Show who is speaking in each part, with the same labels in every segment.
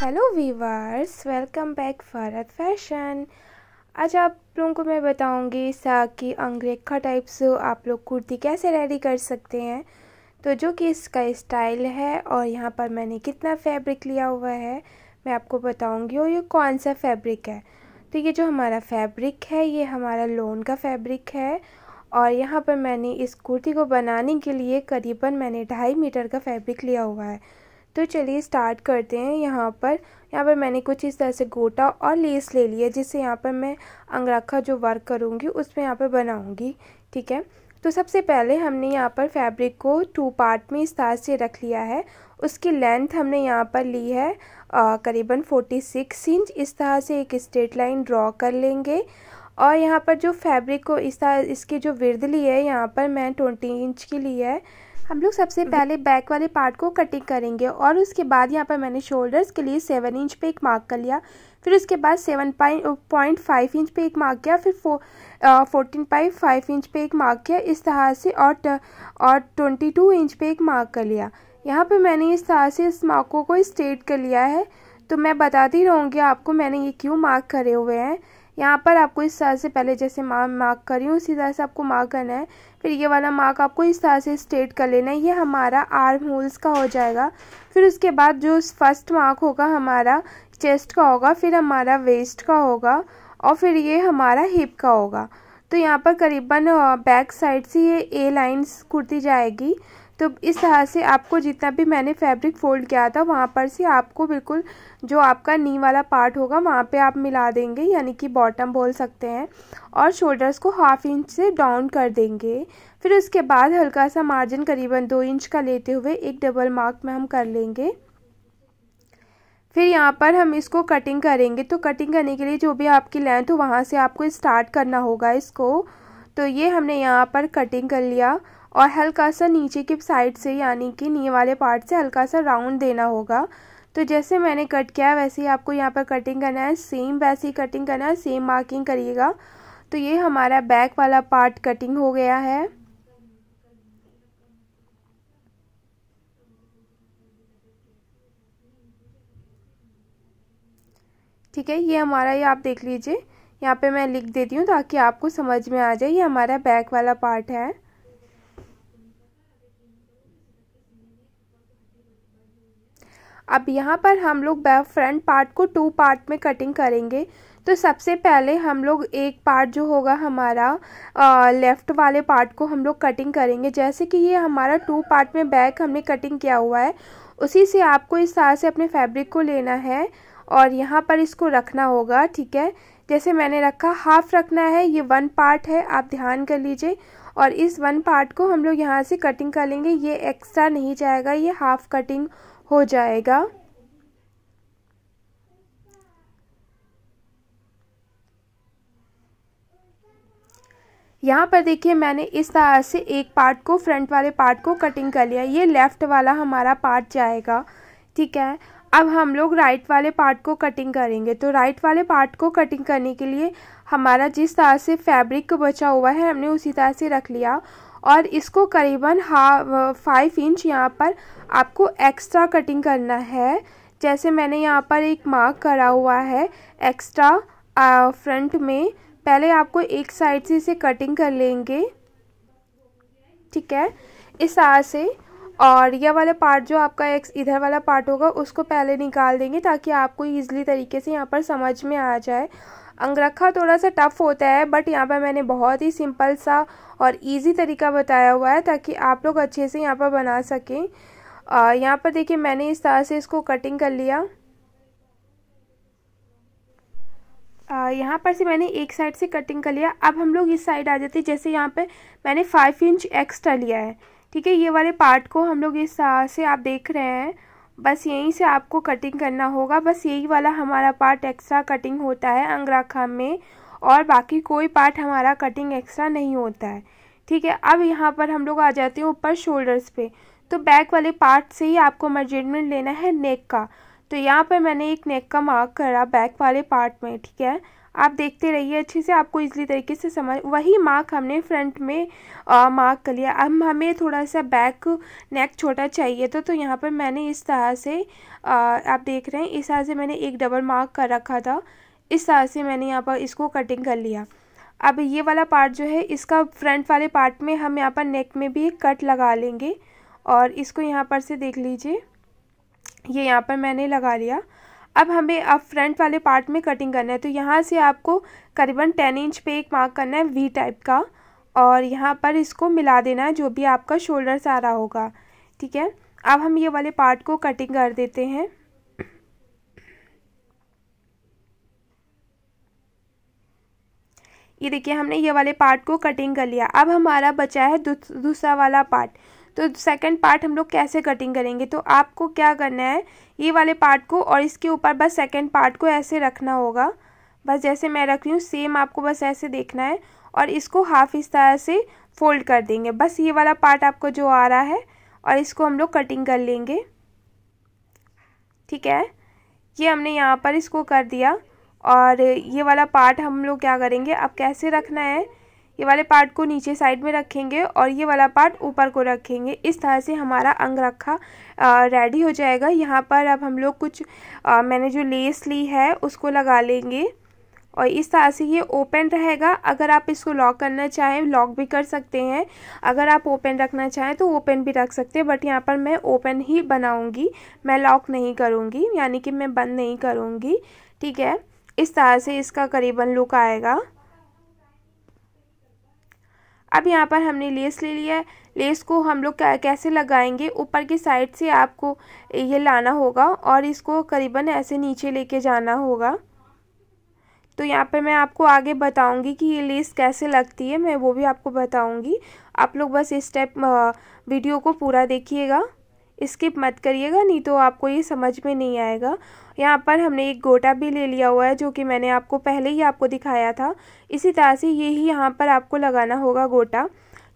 Speaker 1: Hello viewers welcome back Bharat fashion आज आप लोगों को मैं बताऊंगी कि अंगरेखा टाइप से आप लोग कुर्ती कैसे रेडी कर सकते हैं तो जो कि इसका स्टाइल है और यहाँ पर मैंने कितना फैब्रिक लिया हुआ है मैं आपको बताऊंगी और ये कौन सा फैब्रिक है तो ये जो हमारा फैब्रिक है ये हमारा लोन का फैब्रिक है और यहाँ पर मैंने इस कुर्ती को बनाने के लिए करीबन मैंने ढाई मीटर का फैब्रिक लिया हुआ है तो चलिए स्टार्ट करते हैं यहाँ पर यहाँ पर मैंने कुछ इस तरह से गोटा और लेस ले लिया जिससे यहाँ पर मैं अंगरखा जो वर्क करूँगी उसमें यहाँ पर बनाऊँगी ठीक है तो सबसे पहले हमने यहाँ पर फैब्रिक को टू पार्ट में इस तरह से रख लिया है उसकी लेंथ हमने यहाँ पर ली है करीबन फोर्टी सिक्स इंच इस तरह से एक स्ट्रेट लाइन ड्रॉ कर लेंगे और यहाँ पर जो फैब्रिक को इस तरह इसकी जो विर्द ली है यहाँ पर मैं ट्वेंटी इंच की ली है हम लोग सबसे हम्म। पहले बैक वाले पार्ट को कटिंग करेंगे और उसके बाद यहाँ पर मैंने शोल्डर्स के लिए सेवन इंच पे एक मार्क कर लिया फिर उसके बाद सेवन पॉइंट फाइव इंच पे एक मार्क किया फिर फोर्टीन पॉइंट फाइव इंच पे एक मार्क किया इस तरह से और और ट्वेंटी टू इंच पे एक मार्क कर लिया यहाँ पर मैंने इस तरह से इस मार्कों को स्ट्रेट कर लिया है तो मैं बताती रहूँगी आपको मैंने ये क्यों मार्क करे हुए हैं यहाँ पर आपको इस तरह से पहले जैसे मार्क करी हूँ उसी तरह से आपको मार्क करना है फिर ये वाला मार्क आपको इस तरह से स्ट्रेट कर लेना है ये हमारा आर्म होल्स का हो जाएगा फिर उसके बाद जो फर्स्ट मार्क होगा हमारा चेस्ट का होगा फिर हमारा वेस्ट का होगा और फिर ये हमारा हिप का होगा तो यहाँ पर करीबन बैक साइड से ये ए लाइंस कुर्ती जाएगी तो इस तरह से आपको जितना भी मैंने फैब्रिक फोल्ड किया था वहाँ पर से आपको बिल्कुल जो आपका नी वाला पार्ट होगा वहाँ पे आप मिला देंगे यानी कि बॉटम बोल सकते हैं और शोल्डर्स को हाफ इंच से डाउन कर देंगे फिर उसके बाद हल्का सा मार्जिन करीबन दो इंच का लेते हुए एक डबल मार्क में हम कर लेंगे फिर यहाँ पर हम इसको कटिंग करेंगे तो कटिंग करने के लिए जो भी आपकी लेंथ हो वहाँ से आपको स्टार्ट करना होगा इसको तो ये हमने यहाँ पर कटिंग कर लिया और हल्का सा नीचे की साइड से यानी कि नी वाले पार्ट से हल्का सा राउंड देना होगा तो जैसे मैंने कट किया है वैसे ही आपको यहाँ पर कटिंग करना है सेम वैसे ही कटिंग करना है सेम मार्किंग करिएगा तो ये हमारा बैक वाला पार्ट कटिंग हो गया है ठीक है ये हमारा ये आप देख लीजिए यहाँ पे मैं लिख देती हूँ ताकि आपको समझ में आ जाए ये हमारा बैक वाला पार्ट है अब यहाँ पर हम लोग बैक फ्रंट पार्ट को टू पार्ट में कटिंग करेंगे तो सबसे पहले हम लोग एक पार्ट जो होगा हमारा आ, लेफ्ट वाले पार्ट को हम लोग कटिंग करेंगे जैसे कि ये हमारा टू पार्ट में बैक हमने कटिंग किया हुआ है उसी से आपको इस तरह से अपने फैब्रिक को लेना है और यहाँ पर इसको रखना होगा ठीक है जैसे मैंने रखा हाफ रखना है ये वन पार्ट है आप ध्यान कर लीजिए और इस वन पार्ट को हम लोग यहाँ से कटिंग कर लेंगे ये एक्स्ट्रा नहीं जाएगा ये हाफ कटिंग हो जाएगा यहाँ पर देखिए मैंने इस तरह से एक पार्ट को फ्रंट वाले पार्ट को कटिंग कर लिया ये लेफ़्ट वाला हमारा पार्ट जाएगा ठीक है अब हम लोग राइट वाले पार्ट को कटिंग करेंगे तो राइट वाले पार्ट को कटिंग करने के लिए हमारा जिस तरह से फैब्रिक बचा हुआ है हमने उसी तरह से रख लिया और इसको करीबन हा फाइव इंच यहाँ पर आपको एक्स्ट्रा कटिंग करना है जैसे मैंने यहाँ पर एक मार्क करा हुआ है एक्स्ट्रा फ्रंट में पहले आपको एक साइड से इसे कटिंग कर लेंगे ठीक है इस तरह से और यह वाला पार्ट जो आपका एक इधर वाला पार्ट होगा उसको पहले निकाल देंगे ताकि आपको ईजली तरीके से यहाँ पर समझ में आ जाए अंगरखा थोड़ा सा टफ होता है बट यहाँ पर मैंने बहुत ही सिंपल सा और इजी तरीका बताया हुआ है ताकि आप लोग अच्छे से यहाँ पर बना सकें यहाँ पर देखिए मैंने इस तरह से इसको कटिंग कर लिया यहाँ पर से मैंने एक साइड से कटिंग कर लिया अब हम लोग इस साइड आ जाते हैं जैसे यहाँ पर मैंने फाइव इंच एक्स्ट्रा लिया है ठीक है ये वाले पार्ट को हम लोग इस तरह से आप देख रहे हैं बस यहीं से आपको कटिंग करना होगा बस यही वाला हमारा पार्ट एक्स्ट्रा कटिंग होता है अंगराखा में और बाकी कोई पार्ट हमारा कटिंग एक्स्ट्रा नहीं होता है ठीक है अब यहाँ पर हम लोग आ जाते हैं ऊपर शोल्डर्स पे तो बैक वाले पार्ट से ही आपको मेजरमेंट लेना है नेक का तो यहाँ पर मैंने एक नेक का मार्क करा बैक वाले पार्ट में ठीक है आप देखते रहिए अच्छे से आपको इजली तरीके से समझ वही मार्क हमने फ्रंट में मार्क कर लिया अब हमें थोड़ा सा बैक नेक छोटा चाहिए तो तो यहाँ पर मैंने इस तरह से आ, आप देख रहे हैं इस तरह से मैंने एक डबल मार्क कर रखा था इस तरह से मैंने यहाँ पर इसको कटिंग कर लिया अब ये वाला पार्ट जो है इसका फ्रंट वाले पार्ट में हम यहाँ पर नेक में भी कट लगा लेंगे और इसको यहाँ पर से देख लीजिए ये यहाँ पर मैंने लगा लिया अब हमें अब फ्रंट वाले पार्ट में कटिंग करना है तो यहाँ से आपको करीबन टेन इंच पे एक मार्क करना है वी टाइप का और यहाँ पर इसको मिला देना है जो भी आपका शोल्डर से आ रहा होगा ठीक है अब हम ये वाले पार्ट को कटिंग कर देते हैं ये देखिए हमने ये वाले पार्ट को कटिंग कर लिया अब हमारा बचा है दूसरा वाला पार्ट तो सेकंड पार्ट हम लोग कैसे कटिंग करेंगे तो आपको क्या करना है ये वाले पार्ट को और इसके ऊपर बस सेकंड पार्ट को ऐसे रखना होगा बस जैसे मैं रख रही हूँ सेम आपको बस ऐसे देखना है और इसको हाफ इस तरह से फोल्ड कर देंगे बस ये वाला पार्ट आपको जो आ रहा है और इसको हम लोग कटिंग कर लेंगे ठीक है ये हमने यहाँ पर इसको कर दिया और ये वाला पार्ट हम लोग क्या करेंगे अब कैसे रखना है ये वाले पार्ट को नीचे साइड में रखेंगे और ये वाला पार्ट ऊपर को रखेंगे इस तरह से हमारा अंग रखा रेडी हो जाएगा यहाँ पर अब हम लोग कुछ आ, मैंने जो लेस ली है उसको लगा लेंगे और इस तरह से ये ओपन रहेगा अगर आप इसको लॉक करना चाहें लॉक भी कर सकते हैं अगर आप ओपन रखना चाहें तो ओपन भी रख सकते हैं बट यहाँ पर मैं ओपन ही बनाऊँगी मैं लॉक नहीं करूँगी यानी कि मैं बंद नहीं करूँगी ठीक है इस तरह से इसका करीबन लुक आएगा अब यहाँ पर हमने लेस ले लिया है लेस को हम लोग कैसे लगाएंगे ऊपर की साइड से आपको ये लाना होगा और इसको करीबन ऐसे नीचे लेके जाना होगा तो यहाँ पर मैं आपको आगे बताऊंगी कि ये लेस कैसे लगती है मैं वो भी आपको बताऊंगी आप लोग बस इस स्टेप वीडियो को पूरा देखिएगा स्किप मत करिएगा नहीं तो आपको ये समझ में नहीं आएगा यहाँ पर हमने एक गोटा भी ले लिया हुआ है जो कि मैंने आपको पहले ही आपको दिखाया था इसी तरह से ये ही यहाँ पर आपको लगाना होगा गोटा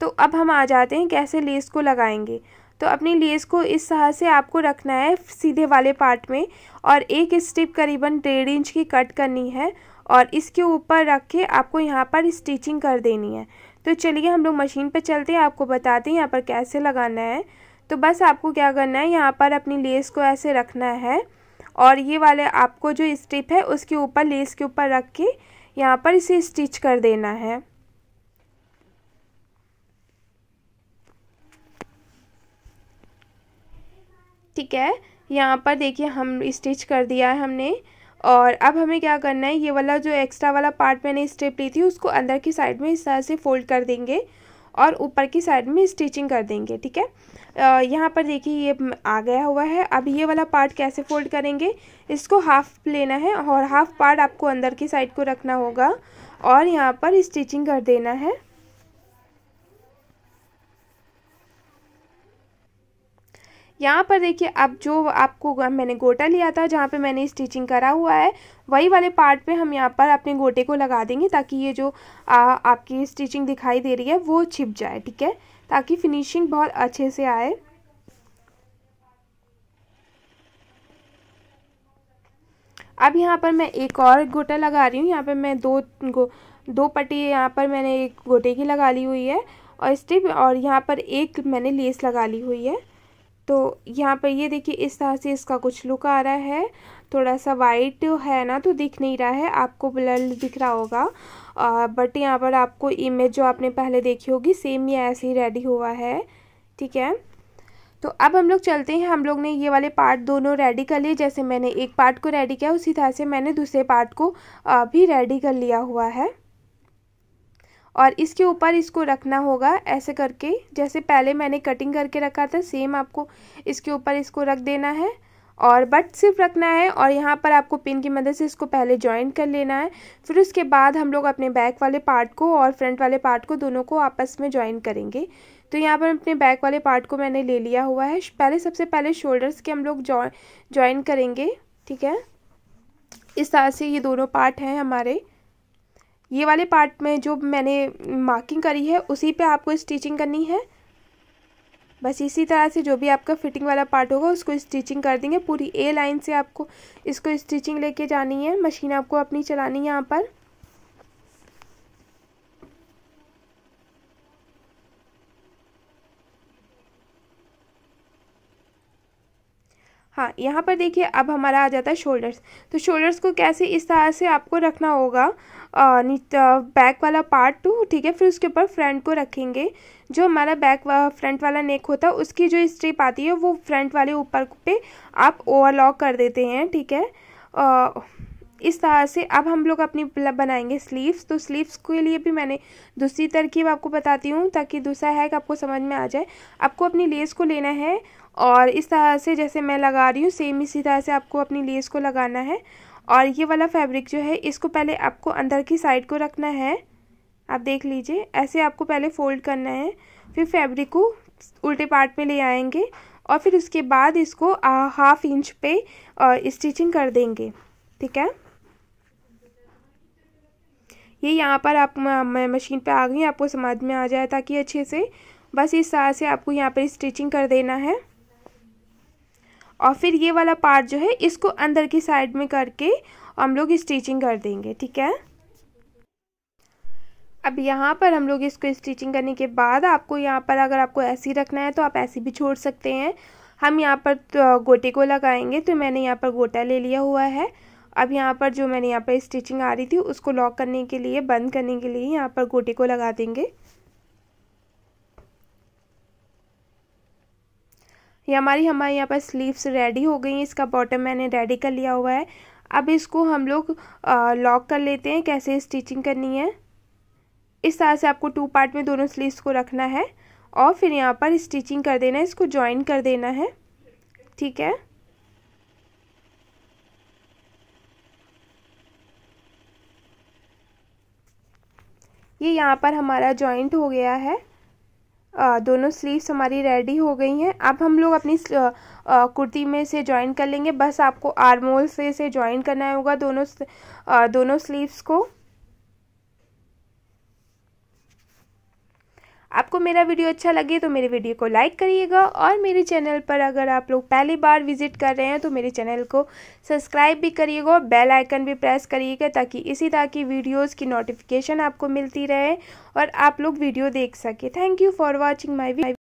Speaker 1: तो अब हम आ जाते हैं कैसे लेस को लगाएंगे तो अपनी लेस को इस तरह से आपको रखना है सीधे वाले पार्ट में और एक स्टिप करीबन डेढ़ इंच की कट करनी है और इसके ऊपर रख के आपको यहाँ पर स्टिचिंग कर देनी है तो चलिए हम लोग मशीन पर चलते हैं आपको बताते हैं यहाँ पर कैसे लगाना है तो बस आपको क्या करना है यहाँ पर अपनी लेस को ऐसे रखना है और ये वाले आपको जो स्टिप है उसके ऊपर लेस के ऊपर रख के यहाँ पर इसे स्टिच कर देना है ठीक है यहाँ पर देखिए हम स्टिच कर दिया है हमने और अब हमें क्या करना है ये वाला जो एक्स्ट्रा वाला पार्ट मैंने स्टेप ली थी उसको अंदर की साइड में इस तरह से फोल्ड कर देंगे और ऊपर की साइड में स्टिचिंग कर देंगे ठीक है यहाँ पर देखिए ये आ गया हुआ है अब ये वाला पार्ट कैसे फोल्ड करेंगे इसको हाफ लेना है और हाफ पार्ट आपको अंदर की साइड को रखना होगा और यहाँ पर स्टिचिंग कर देना है यहाँ पर देखिए अब जो आपको मैंने गोटा लिया था जहाँ पे मैंने स्टिचिंग करा हुआ है वही वाले पार्ट पे हम यहाँ पर अपने गोटे को लगा देंगे ताकि ये जो आ, आपकी स्टिचिंग दिखाई दे रही है वो छिप जाए ठीक है ताकि फिनिशिंग बहुत अच्छे से आए अब यहाँ पर मैं एक और गोटा लगा रही हूँ यहाँ पर मैं दो गो, दो पट्टी यहाँ पर मैंने एक गोटे की लगा ली हुई है और स्टिप और यहाँ पर एक मैंने लेस लगा ली हुई है तो यहाँ पर ये देखिए इस तरह से इसका कुछ लुक आ रहा है थोड़ा सा वाइट है ना तो दिख नहीं रहा है आपको ब्लर दिख रहा होगा आ, बट यहाँ पर आपको इमेज जो आपने पहले देखी होगी सेम ये ऐसे ही रेडी हुआ है ठीक है तो अब हम लोग चलते हैं हम लोग ने ये वाले पार्ट दोनों रेडी कर लिए जैसे मैंने एक पार्ट को रेडी किया उसी तरह से मैंने दूसरे पार्ट को भी रेडी कर लिया हुआ है और इसके ऊपर इसको रखना होगा ऐसे करके जैसे पहले मैंने कटिंग करके रखा था सेम आपको इसके ऊपर इसको रख देना है और बट सिर्फ रखना है और यहाँ पर आपको पिन की मदद से इसको पहले ज्वाइन कर लेना है फिर उसके बाद हम लोग अपने बैक वाले पार्ट को और फ्रंट वाले पार्ट को दोनों को आपस में ज्वाइन करेंगे तो यहाँ पर अपने बैक वाले पार्ट को मैंने ले लिया हुआ है पहले सबसे पहले शोल्डर्स के हम लोग ज्वाइन करेंगे ठीक है इस तरह से ये दोनों पार्ट हैं हमारे ये वाले पार्ट में जो मैंने मार्किंग करी है उसी पे आपको स्टिचिंग करनी है बस इसी तरह से जो भी आपका फिटिंग वाला पार्ट होगा उसको स्टिचिंग कर देंगे पूरी ए लाइन से आपको इसको स्टिचिंग लेके जानी है मशीन आपको अपनी चलानी है यहाँ पर हाँ यहाँ पर देखिए अब हमारा आ जाता है शोल्डर्स तो शोल्डर्स को कैसे इस तरह से आपको रखना होगा बैक वाला पार्ट टू ठीक है फिर उसके ऊपर फ्रंट को रखेंगे जो हमारा बैक वा, फ्रंट वाला नेक होता है उसकी जो स्ट्रिप आती है वो फ्रंट वाले ऊपर पे आप ओवरलॉक कर देते हैं ठीक है आ, इस तरह से अब हम लोग अपनी बनाएंगे स्लीव्स तो स्लीव्स के लिए भी मैंने दूसरी तरकीब आपको बताती हूँ ताकि दूसरा है कि आपको समझ में आ जाए आपको अपनी लेस को लेना है और इस तरह से जैसे मैं लगा रही हूँ सेम इसी तरह से आपको अपनी लेस को लगाना है और ये वाला फैब्रिक जो है इसको पहले आपको अंदर की साइड को रखना है आप देख लीजिए ऐसे आपको पहले फोल्ड करना है फिर फैब्रिक को उल्टे पार्ट में ले आएंगे और फिर उसके बाद इसको हाफ इंच पे स्टिचिंग कर देंगे ठीक है ये यहाँ पर आप मशीन पे आ गई आपको समझ में आ जाए ताकि अच्छे से बस इस तरह से आपको यहाँ पर स्टिचिंग कर देना है और फिर ये वाला पार्ट जो है इसको अंदर की साइड में करके हम लोग स्टिचिंग कर देंगे ठीक है अब यहाँ पर हम लोग इसको स्टिचिंग करने के बाद आपको यहाँ पर अगर आपको ऐसी रखना है तो आप ऐसी भी छोड़ सकते हैं हम यहाँ पर तो गोटे को लगाएंगे तो मैंने यहाँ पर गोटा ले लिया हुआ है अब यहाँ पर जो मैंने यहाँ पर स्टिचिंग आ रही थी उसको लॉक करने के लिए बंद करने के लिए यहाँ पर गोटे को लगा देंगे ये हमारी हमारे यहाँ पर स्लीव्स रेडी हो गई हैं इसका बॉटम मैंने रेडी कर लिया हुआ है अब इसको हम लोग लॉक कर लेते हैं कैसे स्टिचिंग करनी है इस तरह से आपको टू पार्ट में दोनों स्लीव्स को रखना है और फिर यहाँ पर स्टिचिंग कर देना है इसको ज्वाइन कर देना है ठीक है ये यहाँ पर हमारा जॉइंट हो गया है आ, दोनों स्लीव्स हमारी रेडी हो गई हैं अब हम लोग अपनी कुर्ती में से ज्वाइन कर लेंगे बस आपको आर्मोल से से ज्वाइन करना होगा दोनों दोनों स्लीव्स को आपको मेरा वीडियो अच्छा लगे तो मेरे वीडियो को लाइक करिएगा और मेरे चैनल पर अगर आप लोग पहली बार विजिट कर रहे हैं तो मेरे चैनल को सब्सक्राइब भी करिएगा और बेल आइकन भी प्रेस करिएगा ताकि इसी तरह की वीडियोज़ की नोटिफिकेशन आपको मिलती रहे और आप लोग वीडियो देख सकें thank you for watching my